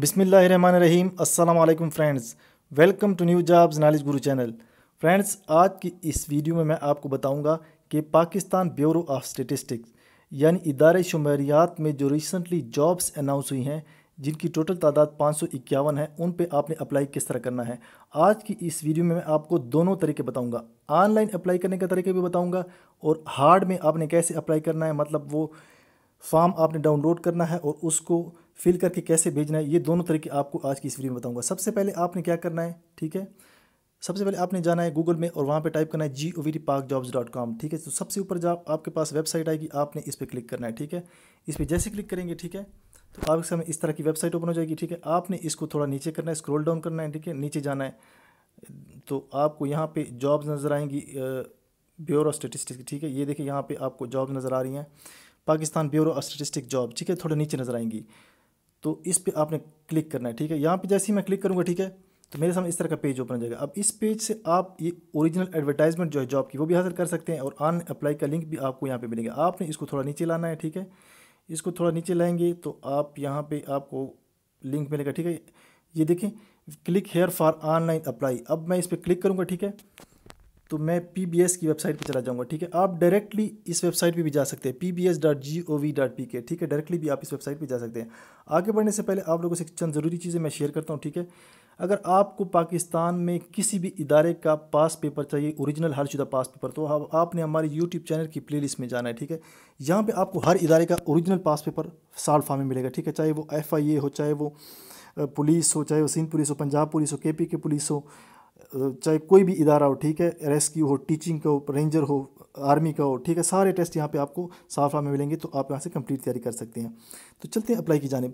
बिसमीम अल्लाम friends welcome to new jobs knowledge guru channel friends आज की इस वीडियो में मैं आपको बताऊंगा कि पाकिस्तान ब्यूरो ऑफ स्टेटिस्टिक्स यानी इदारे शुमारियात में जो रिसेंटली जॉब्स अनाउंस हुई हैं जिनकी टोटल तादाद पाँच है उन पे आपने अप्लाई किस तरह करना है आज की इस वीडियो में मैं आपको दोनों तरीके बताऊँगा ऑनलाइन अप्लाई करने का तरीके भी बताऊँगा और हार्ड में आपने कैसे अप्लाई करना है मतलब वो फॉर्म आपने डाउनलोड करना है और उसको फिल करके कैसे भेजना है ये दोनों तरीके आपको आज की इस वीडियो में बताऊंगा सबसे पहले आपने क्या करना है ठीक है सबसे पहले आपने जाना है गूगल में और वहाँ पे टाइप करना है G O V T Pak jobs dot com ठीक है तो सबसे ऊपर जब आपके पास वेबसाइट आएगी आपने इस पर क्लिक करना है ठीक है इस पर जैसे क्लिक करेंगे ठीक है तो आपके सामने इस तरह की वेबसाइट ओपन हो जाएगी ठीक है आपने इसको थोड़ा नीचे करना है स्क्रोल डाउन करना है ठीक है नीचे जाना है तो आपको यहाँ पे जॉब्स नज़र आएंगी ब्यूरो स्टेटिस्टिक्स ठीक है ये देखिए यहाँ पे आपको जॉब नज़र आ रही हैं पाकिस्तान ब्यूरो स्टेटिस्टिक जॉब ठीक है थोड़े नीचे नज़र आएंगी तो इस पर आपने क्लिक करना है ठीक है यहाँ पर जैसे ही मैं क्लिक करूँगा ठीक है तो मेरे सामने इस तरह का पेज ओपन हो जाएगा अब इस पेज से आप ये ओरिजिनल एडवर्टाइजमेंट जो है जॉब की वो भी हासिल कर सकते हैं और अन अप्लाई का लिंक भी आपको यहाँ पे मिलेगा आपने इसको थोड़ा नीचे लाना है ठीक है इसको थोड़ा नीचे लाएंगे तो आप यहाँ पे आपको लिंक मिलेगा ठीक है ये देखें click here for online apply अब मैं इस पर क्लिक करूँगा ठीक है तो मैं पी की वेबसाइट पर चला जाऊँगा ठीक है आप डायरेक्टली इस वेबसाइट पर भी जा सकते हैं P B S dot G O V dot P K ठीक है डायरेक्टली भी आप इस वेबसाइट पर जा सकते हैं आगे बढ़ने से पहले आप लोगों से चंद ज़रूरी चीज़ें मैं शेयर करता हूँ ठीक है अगर आपको पाकिस्तान में किसी भी इदारे का पास पेपर चाहिए ओरिजिनल हरशुदा पास पेपर तो हाँ, आपने हमारे यूट्यूब चैनल की प्लेलिस्ट में जाना है ठीक है यहाँ पे आपको हर इदारे का ओरिजिनल पास पेपर साल फॉर्म में मिलेगा ठीक है चाहे वो एफ आई ए हो चाहे वो पुलिस हो चाहे वो सिंध पुलिस हो पंजाब पुलिस हो के पी के पुलिस हो चाहे कोई भी इदारा हो ठीक है रेस्क्यू हो टीचिंग का हो रेंजर हो आर्मी का हो ठीक है सारे टेस्ट यहाँ पे आपको साफा में मिलेंगे तो आप यहाँ से कंप्लीट तैयारी कर सकते हैं तो चलते हैं अप्लाई की जाने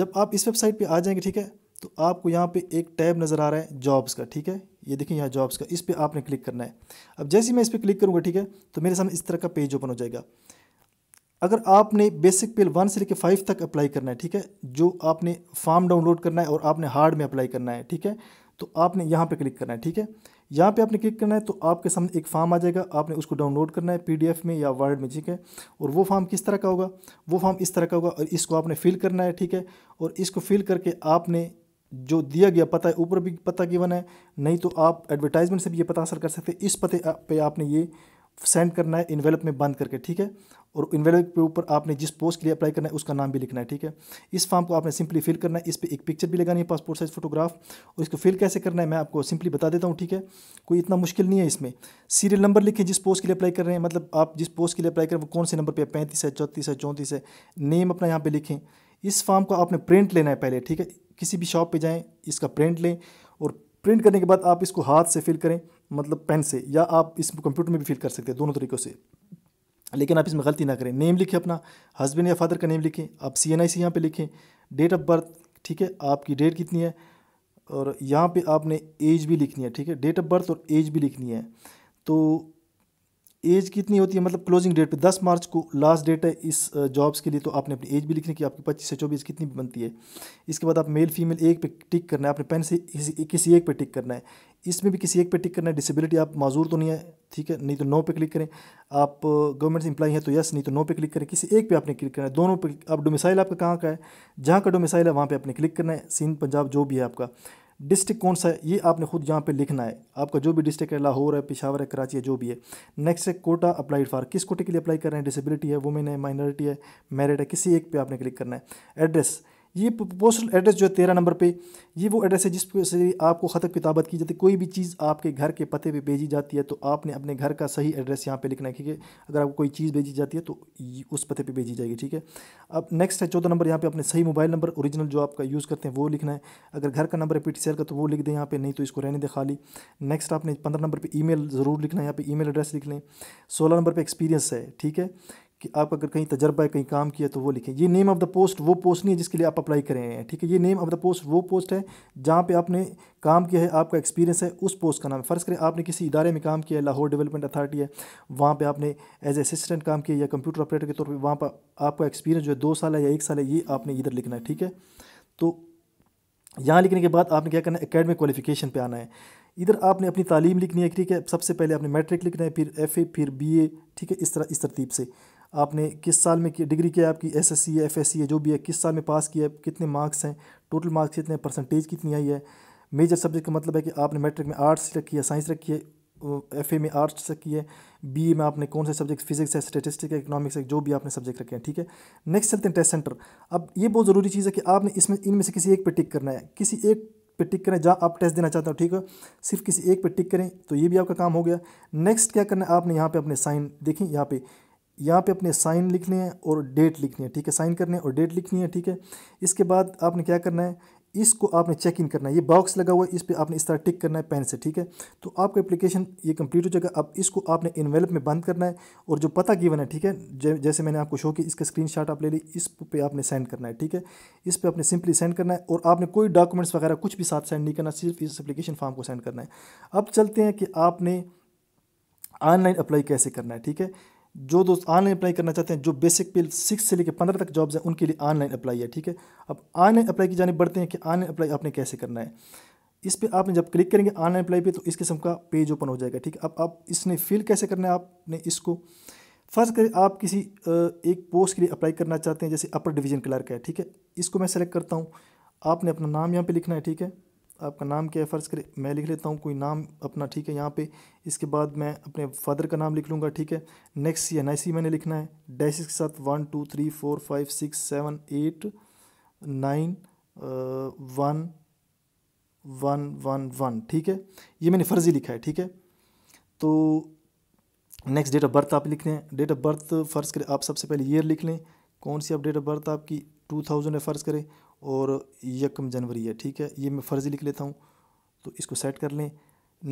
जब आप इस वेबसाइट पे आ जाएंगे ठीक है तो आपको यहाँ पे एक टैब नज़र आ रहा है जॉब्स का ठीक है ये देखिए यहाँ जॉब्स का इस पर आपने क्लिक करना है अब जैसे ही मैं इस पर क्लिक करूँगा ठीक है तो मेरे सामने इस तरह का पेज ओपन हो जाएगा अगर आपने बेसिक पेल वन से लेकर फाइव तक अप्लाई करना है ठीक है जो आपने फॉर्म डाउनलोड करना है और आपने हार्ड में अप्लाई करना है ठीक है तो आपने यहाँ पे क्लिक करना है ठीक है यहाँ पे आपने क्लिक करना है तो आपके सामने एक फॉर्म आ जाएगा आपने उसको डाउनलोड करना है पीडीएफ में या वर्ड में ठीक है और वो फॉर्म किस तरह का होगा वो फॉर्म इस तरह का होगा और इसको आपने फिल करना है ठीक है और इसको फिल करके आपने जो दिया गया पता है ऊपर भी पता गिवन है नहीं तो आप एडवर्टाइजमेंट से भी ये पता असर कर सकते इस पते पर आपने ये सेंड करना है इन्वेलप में बंद करके ठीक है और इन्वेलवेट के ऊपर आपने जिस पोस्ट के लिए अप्लाई करना है उसका नाम भी लिखना है ठीक है इस फॉर्म को आपने सिंपली फिल करना है इस पर एक पिक्चर भी लगानी है पासपोर्ट साइज़ फोटोग्राफ और इसको फिल कैसे करना है मैं आपको सिंपली बता देता हूँ ठीक है कोई इतना मुश्किल नहीं है इसमें सीरियल नंबर लिखें जिस पोस्ट के लिए अप्लाई कर रहे हैं मतलब आप जिस पोस्ट के लिए अप्लाई करें वो कौन से नंबर पर पैंतीस है चौंतीस है चौंतीस है नेम अपना यहाँ पर लिखें इस फॉर्म को आपने प्रिंट लेना है पहले ठीक है किसी भी शॉप पर जाएँ इसका प्रिंट लें और प्रिंट करने के बाद आप इसको हाथ से फिल करें मतलब पेन से या आप इस कंप्यूटर में भी फिल कर सकते हैं दोनों तरीक़ों से लेकिन आप इसमें गलती ना करें नेम लिखें अपना हस्बैंड या फादर का नेम लिखें आप सी एन आई सी यहाँ पर लिखें डेट ऑफ बर्थ ठीक है आपकी डेट कितनी है और यहाँ पे आपने एज भी लिखनी है ठीक है डेट ऑफ बर्थ और एज भी लिखनी है तो एज कितनी होती है मतलब क्लोजिंग डेट पे 10 मार्च को लास्ट डेट है इस जॉब्स के लिए तो आपने अपनी एज भी लिखनी कि आपकी पच्चीस से चौबीस कितनी बनती है इसके बाद आप मेल फीमेल एक पे टिक करना है आपने पेन से किसी एक पे टिक करना है इसमें भी किसी एक पे टिक करना है डिसेबिलिटी आप माजूर तो नहीं है ठीक है नहीं तो नो पे क्लिक करें आप गवर्नमेंट इंप्लाई हैं तो यस नहीं तो नो पे क्लिक करें किसी एक पे आपने क्लिक करना है दोनों पे आप डोमिसाइल आपका कहाँ का है जहाँ का डोमिसाइल है वहाँ पे आपने क्लिक करना है सिंध पंजाब जो भी है आपका डिस्ट्रिक्ट कौन सा है ये आपने खुद यहाँ पे लिखना है आपका जो भी डिस्ट्रिक्ट है लाहौर है पिशावर है कराची है जो भी है नेक्स्ट है कोटा अप्लाइड फॉर किस कोटे के लिए अप्लाई कर रहे हैं डिसेबिलिटी है वुमेन है माइनॉरिटी है मेरिट है किसी एक पे आपने क्लिक करना है एड्रेस ये पोस्टल एड्रेस जो है तेरह नंबर पे ये वो एड्रेस है जिस से आपको ख़त किताबत की जाती है कोई भी चीज़ आपके घर के पते पे भेजी जाती है तो आपने अपने घर का सही एड्रेस यहाँ पे लिखना है ठीक है अगर आपको कोई चीज़ भेजी जाती है तो उस पते पे भेजी जाएगी ठीक है अब नेक्स्ट है चौदह नंबर यहाँ पे अपने सही मोबाइल नंबर औरिजिनल जो आपका यूज़ करते हैं वो लिखना है अगर घर का नंबर है पी का तो वो लिख दें यहाँ पर नहीं तो इसको रहने दें खाली नेक्स्ट आपने पंद्रह नंबर पर ई ज़रूर लिखना है यहाँ पर ई एड्रेस लिख लें सोलह नंबर पर एक्सपीरियंस है ठीक है कि आप अगर कहीं तजर्बा है कहीं काम किया तो वो लिखें ये नेम ऑफ़ द पोस्ट वो पोस्ट नहीं है जिसके लिए आप अप्लाई कर रहे हैं ठीक है ये नेम ऑफ़ द पोस्ट वो पोस्ट है जहाँ पे आपने काम किया है आपका एक्सपीरियंस है उस पोस्ट का नाम फ़र्ज़ करें आपने किसी इदारे में काम किया है लाहौर डेवलपमेंट अथॉरिटी है वहाँ पर आपने एज असिस्टेंट काम किया या कंप्यूटर ऑपरेटर के तौर पर वहाँ पर आपका एक्सपीरियंस जो है दो साल है या एक साल है ये आपने इधर लिखना है ठीक है तो यहाँ लिखने के बाद आपने क्या करना है अकेडमिक क्वालिफिकेशन पर आना है इधर आपने अपनी तालीम लिखनी है ठीक है सबसे पहले आपने मैट्रिक लिखना है फिर एफ ए फिर बी ठीक है इस तरह इस तरतीब से आपने किस साल में डिग्री किया आपकी एस एस सी है एफ एस सी है जो भी है किस साल में पास किया है कितने मार्क्स हैं टोटल मार्क्स कितने परसेंटेज कितनी आई है मेजर सब्जेक्ट का मतलब है कि आपने मैट्रिक में आर्ट्स रखी है साइंस रखी है एफ में आर्ट्स रखी है बी में आपने कौन से सब्जेक्ट फिजिक्स है स्टेटिस्टिक है इकोनॉमिक्स है जो भी आपने सब्जेक्ट रखे हैं ठीक है नेक्स्ट चलते हैं टेस्ट सेंटर अब ये बहुत ज़रूरी चीज़ है कि आपने इसमें इनमें से किसी एक पे टिक करना है किसी एक पे टिक करें जहाँ आप टेस्ट देना चाहते हो ठीक है सिर्फ किसी एक पे टिक करें तो ये भी आपका काम हो गया नेक्स्ट क्या करना है आपने यहाँ पे अपने साइन देखें यहाँ पे यहाँ पे अपने साइन लिखने हैं और डेट लिखनी है ठीक है साइन करने है और डेट लिखनी है ठीक है इसके बाद आपने क्या करना है इसको आपने चेक इन करना है ये बॉक्स लगा हुआ है इस पर आपने इस तरह टिक करना है पेन से ठीक है तो आपका एप्लीकेशन ये कंप्लीट हो जाएगा अब इसको आपने इन्वेल्प में बंद करना है और जो पता गिवन है ठीक है जैसे मैंने आपको शो किया इसका स्क्रीनशॉट आप ले ली इस पे आपने सेंड करना है ठीक है इस पर आपने सिंपली सेंड करना है और आपने कोई डॉक्यूमेंट्स वगैरह कुछ भी साथ सेंड नहीं करना सिर्फ इस एप्लीकेशन फॉर्म को सेंड करना है अब चलते हैं कि आपने ऑनलाइन अप्लाई कैसे करना है ठीक है जो दोस्त ऑनलाइन अप्लाई करना चाहते हैं जो बेसिक पे सिक्स से लेकर पंद्रह तक जॉब्स हैं उनके लिए ऑनलाइन अप्लाई है ठीक है अब ऑनलाइन अप्लाई की जानी बढ़ते हैं कि ऑनलाइन अप्लाई आपने कैसे करना है इस पर आपने जब क्लिक करेंगे ऑनलाइन अप्लाई पर तो इस किस्म का पेज ओपन हो जाएगा ठीक है अब आप इसने फिल कैसे करना है आपने इसको फर्स्ट करें आप किसी एक पोस्ट के लिए अप्लाई करना चाहते हैं जैसे अपर डिवीजन क्लर्क है ठीक है इसको मैं सेलेक्ट करता हूँ आपने अपना नाम यहाँ पर लिखना है ठीक है आपका नाम क्या है फ़र्ज़ करें मैं लिख लेता हूँ कोई नाम अपना ठीक है यहाँ पे इसके बाद मैं अपने फादर का नाम लिख लूँगा ठीक है नेक्स्ट एन आई मैंने लिखना है डैश के साथ one two three four five six seven eight nine one one one one ठीक है ये मैंने फर्जी लिखा है ठीक है तो नेक्स्ट डेट ऑफ बर्थ आप लिख लें डेट ऑफ बर्थ फ़र्ज़ करें आप सबसे पहले ईयर लिख लें कौन सी आप डेट ऑफ बर्थ आपकी टू थाउजेंड है फ़र्ज़ करें और यकम जनवरी है ठीक है ये मैं फ़र्ज़ी लिख लेता हूँ तो इसको सेट कर लें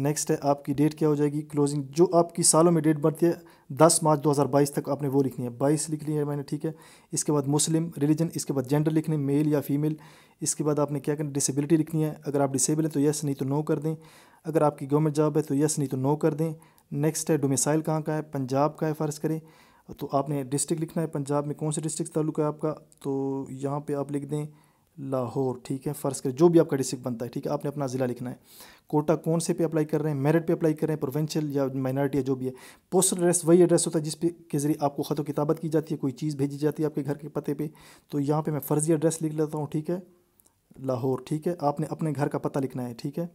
नेक्स्ट है आपकी डेट क्या हो जाएगी क्लोजिंग जो आपकी सालों में डेट बढ़ती है दस मार्च दो हज़ार बाईस तक आपने वो लिखनी है बाईस लिख ली है मैंने ठीक है इसके बाद मुस्लिम रिलीजन इसके बाद जेंडर लिखने मेल या फीमेल इसके बाद आपने क्या करना डिसेबिलिटी लिखनी है अगर आप डिसेबल हैं तो यस नहीं तो नो कर दें अगर आपकी गवर्नमेंट जॉब है तो यस नहीं तो नो कर दें नेक्स्ट है डोमिसाइल कहाँ का है पंजाब का है फ़र्ज़ करें तो आपने डिस्ट्रिक्ट लिखना है पंजाब में कौन से डिस्ट्रिक्ट ताल्लुक है आपका तो यहाँ पे आप लिख दें लाहौर ठीक है फ़र्ज़ करें जो भी आपका डिस्ट्रिक्ट बनता है ठीक है आपने अपना ज़िला लिखना है कोटा कौन से पे अप्लाई कर रहे हैं मेरिट पे अप्लाई कर रहे हैं प्रोवेंशल या माइनॉरिटी या जो भी है पोस्टल एड्रेस वही एड्रेस होता है जिस पे के ज़रिए आपको खतों किताबत की जाती है कोई चीज़ भेजी जाती है आपके घर के पते पर तो यहाँ पर मैं फ़र्ज़ी एड्रेस लिख लेता हूँ ठीक है लाहौर ठीक है आपने अपने घर का पता लिखना है ठीक है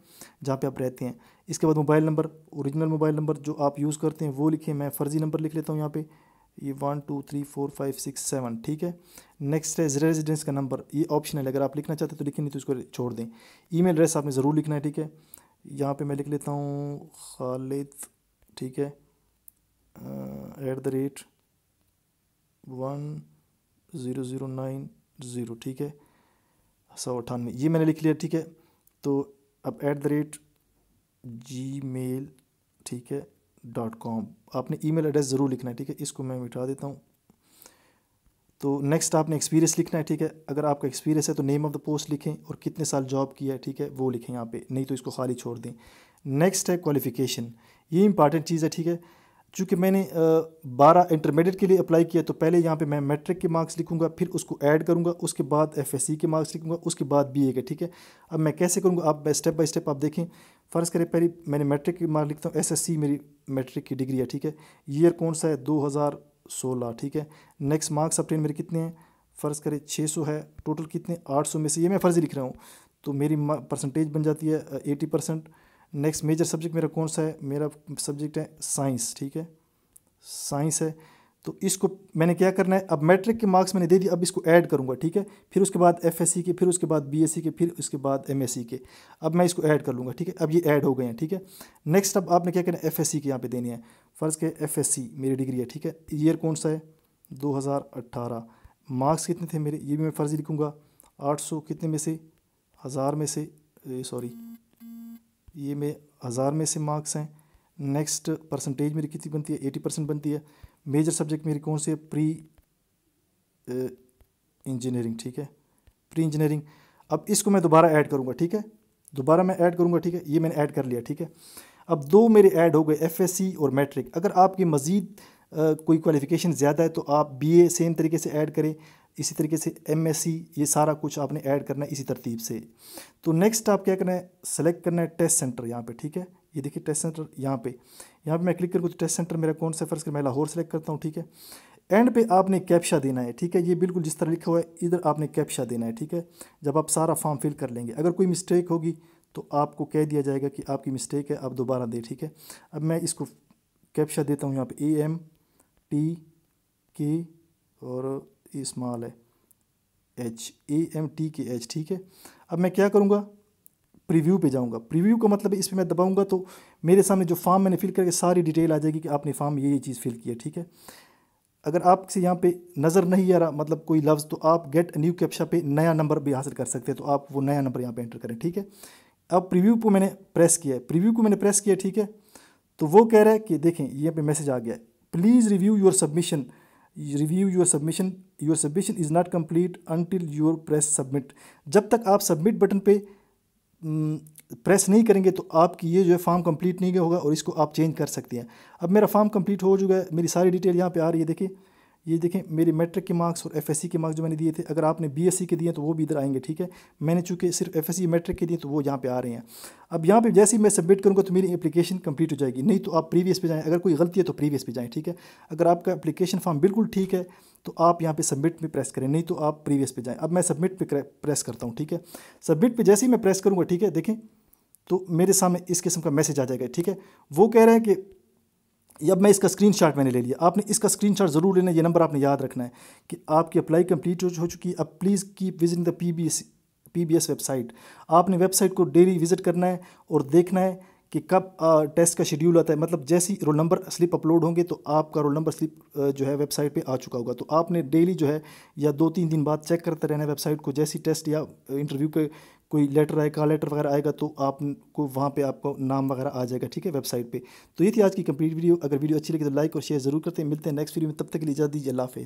जहाँ पे आप रहते हैं इसके बाद mobile number original mobile number जो आप यूज़ करते हैं वो लिखें मैं फ़र्ज़ी नंबर लिख लेता हूँ यहाँ पे ये one two three four five six seven ठीक है नेक्स्ट है रेजिडेंस का नंबर ये ऑप्शनल अगर आप लिखना चाहते हैं तो लिखें नहीं तो इसको छोड़ दें ईमेल एड्रेस आपने ज़रूर लिखना है ठीक है यहाँ पे मैं लिख लेता हूँ खालिद ठीक है at the rate one zero zero nine zero ठीक है सौ अठानवे ये मैंने लिख लिया ठीक है तो अब at the rate Gmail ठीक है डॉट कॉम आपने ई मेल एड्रेस ज़रूर लिखना है ठीक है इसको मैं मिटा देता हूँ तो नेक्स्ट आपने एक्सपीरियंस लिखना है ठीक है अगर आपका एक्सपीरियंस है तो नेम ऑफ़ द पोस्ट लिखें और कितने साल जॉब किया है ठीक है वो लिखें यहाँ पे नहीं तो इसको खाली छोड़ दें नेक्स्ट है क्वालिफ़िकेशन ये इंपॉर्टेंट चीज़ है ठीक है चूँकि मैंने बारह इंटरमीडिएट के लिए अप्लाई किया तो पहले यहाँ पे मैं मैट्रिक के मार्क्स लिखूंगा फिर उसको ऐड करूँगा उसके बाद एफएससी के मार्क्स लिखूंगा उसके बाद बीए के ठीक है अब मैं कैसे करूँगा आप स्टेप बाय स्टेप आप देखें फ़र्ज़ करें पहले मैंने मैट्रिक के मार्क्स लिखता हूँ एसएससी मेरी मैट्रिक की डिग्री है ठीक है ईयर कौन सा है दो हज़ार सोलह ठीक है नेक्स्ट मार्क्स अपटेन मेरे कितने हैं फ़र्ज़ करें छः सौ है टोटल कितने आठ सौ में से ये मैं फ़र्ज़ी लिख रहा हूँ तो मेरी परसेंटेज बन जाती है eighty percent next major subject मेरा कौन सा है मेरा सब्जेक्ट है साइंस ठीक है साइंस है तो इसको मैंने क्या करना है अब मैट्रिक के मार्क्स मैंने दे दिए अब इसको ऐड करूँगा ठीक है फिर उसके बाद एफ के फिर उसके बाद बी के फिर उसके बाद एम के अब मैं इसको ऐड कर लूँगा ठीक है अब ये ऐड हो गए हैं ठीक है नेक्स्ट अब आपने क्या करना है एफ एस के यहाँ पर देनी है फ़र्ज़ के एफ मेरी डिग्री है ठीक है ईयर कौन सा है दो मार्क्स कितने थे मेरे ये भी मैं फ़र्ज़ लिखूँगा आठ सौ कितने में से हज़ार में से सॉरी ये मैं हज़ार में से मार्क्स हैं नेक्स्ट परसेंटेज मेरी कितनी बनती है एटी परसेंट बनती है मेजर सब्जेक्ट मेरी कौन से है प्री इंजीनियरिंग ठीक है प्री इंजीनियरिंग अब इसको मैं दोबारा ऐड करूँगा ठीक है दोबारा मैं ऐड करूँगा ठीक है ये मैंने ऐड कर लिया ठीक है अब दो मेरे ऐड हो गए एफ और मैट्रिक अगर आपकी मज़ीद कोई क्वालिफ़िकेशन ज़्यादा है तो आप बी सेम तरीके से ऐड करें इसी तरीके से एम ये सारा कुछ आपने ऐड करना है इसी तरतीब से तो नेक्स्ट आप क्या करना है सेलेक्ट करना है टेस्ट सेंटर यहाँ पे ठीक है ये देखिए टेस्ट सेंटर यहाँ पे यहाँ पे मैं क्लिक करके टेस्ट सेंटर मेरा कौन सा फर्स्ट कर मैं लाहौर सेलेक्ट करता हूँ ठीक है एंड पे आपने कैप्शा देना है ठीक है ये बिल्कुल जिस तरह लिखा हुआ है इधर आपने कैप्शा देना है ठीक है जब आप सारा फॉर्म फिल कर लेंगे अगर कोई मिस्टेक होगी तो आपको कह दिया जाएगा कि आपकी मिस्टेक है आप दोबारा दें ठीक है अब मैं इसको कैप्शा देता हूँ यहाँ पर ए एम टी के और स्मॉल है H A M T K H ठीक है अब मैं क्या करूँगा प्रीव्यू पे जाऊंगा प्रीव्यू का मतलब इस पर मैं दबाऊंगा तो मेरे सामने जो फॉर्म मैंने फिल करके सारी डिटेल आ जाएगी कि आपने फॉर्म ये ये चीज़ फिल की है ठीक है अगर आपसे यहाँ पे नज़र नहीं आ रहा मतलब कोई लफ्ज़ तो आप गेट न्यू कैप्शा पे नया नंबर भी हासिल कर सकते हैं तो आप वो नया नंबर यहाँ पर एंटर करें ठीक है अब प्रिव्यू को मैंने प्रेस किया है प्रिव्यू को मैंने प्रेस किया ठीक है तो वो कह रहा है कि देखें यहाँ पर मैसेज आ गया है please review your submission review your submission your submission is not complete until your press submit जब तक आप सबमिट बटन पर प्रेस हम्म, नहीं करेंगे तो आपकी ये जो है फॉर्म कंप्लीट नहीं होगा और इसको आप चेंज कर सकते हैं अब मेरा फॉर्म कंप्लीट हो चुका है मेरी सारी डिटेल यहाँ पे आ रही है देखिए ये देखें मेरे मैट्रिक के मार्क्स और एफएससी के मार्क्स जो मैंने दिए थे अगर आपने बीएससी के दिए तो वो भी इधर आएंगे ठीक है मैंने चूँकि सिर्फ एफएससी मैट्रिक के दिए तो वो यहाँ पे आ रहे हैं अब यहाँ पे जैसे ही मैं सबमिट करूँगा तो मेरी एप्लीकेशन कंप्लीट हो जाएगी नहीं तो आप प्रीवियस पे जाएँ अगर कोई गलती है तो प्रीवियस पे जाएँ ठीक है अगर आपका अपलीकेशन फॉर्म बिल्कुल ठीक है तो आप यहाँ पे सबमिट पे प्रेस करें नहीं तो आप प्रीवियस पे जाएं अब मैं सबमिट पे प्रेस करता हूँ ठीक है सबमिट पे जैसे ही मैं प्रेस करूँगा ठीक है देखें तो मेरे सामने इस किस्म का मैसेज आ जाएगा ठीक है वो कह रहे हैं कि अब मैं इसका स्क्रीनशॉट मैंने ले लिया आपने इसका स्क्रीनशॉट ज़रूर लेना ये नंबर आपने याद रखना है कि आपकी अप्लाई कंप्लीट हो चुकी है अब please keep visiting the P B S website आपने वेबसाइट को डेली विज़िट करना है और देखना है कि कब टेस्ट का शेड्यूल आता है मतलब जैसे ही रोल नंबर स्लिप अपलोड होंगे तो आपका रोल नंबर स्लिप जो है वेबसाइट पे आ चुका होगा तो आपने डेली जो है या दो तीन दिन बाद चेक करते रहना वेबसाइट को जैसी टेस्ट या इंटरव्यू के कोई लेटर आए का लेटर वगैरह आएगा तो आपको वहाँ पे आपको नाम वगैरह आ जाएगा ठीक है वेबसाइट पे तो ये थी आज की कंप्लीट वीडियो अगर वीडियो अच्छी लगी तो लाइक और शेयर जरूर करते हैं मिलते हैं नेक्स्ट वीडियो में तब तक के लिए इजाज़ दीजिए अल्लाह